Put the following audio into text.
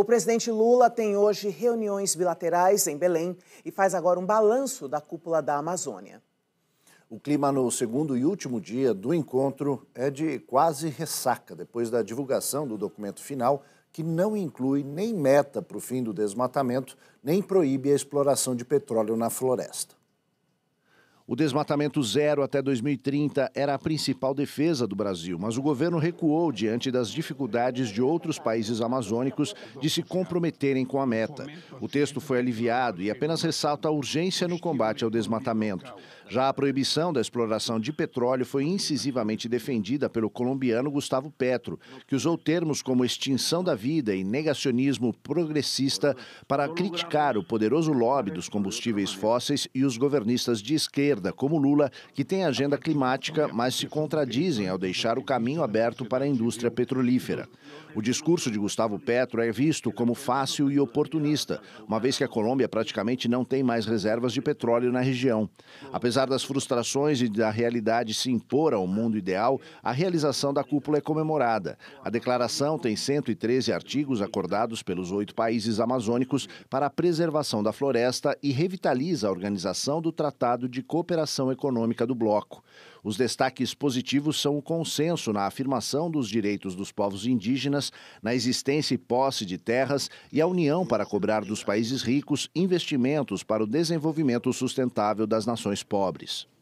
O presidente Lula tem hoje reuniões bilaterais em Belém e faz agora um balanço da cúpula da Amazônia. O clima no segundo e último dia do encontro é de quase ressaca depois da divulgação do documento final, que não inclui nem meta para o fim do desmatamento, nem proíbe a exploração de petróleo na floresta. O desmatamento zero até 2030 era a principal defesa do Brasil, mas o governo recuou diante das dificuldades de outros países amazônicos de se comprometerem com a meta. O texto foi aliviado e apenas ressalta a urgência no combate ao desmatamento. Já a proibição da exploração de petróleo foi incisivamente defendida pelo colombiano Gustavo Petro, que usou termos como extinção da vida e negacionismo progressista para criticar o poderoso lobby dos combustíveis fósseis e os governistas de esquerda esquerda, como Lula, que tem agenda climática, mas se contradizem ao deixar o caminho aberto para a indústria petrolífera. O discurso de Gustavo Petro é visto como fácil e oportunista, uma vez que a Colômbia praticamente não tem mais reservas de petróleo na região. Apesar das frustrações e da realidade se impor ao mundo ideal, a realização da cúpula é comemorada. A declaração tem 113 artigos acordados pelos oito países amazônicos para a preservação da floresta e revitaliza a organização do Tratado de Cooperação operação econômica do bloco. Os destaques positivos são o consenso na afirmação dos direitos dos povos indígenas, na existência e posse de terras e a união para cobrar dos países ricos investimentos para o desenvolvimento sustentável das nações pobres.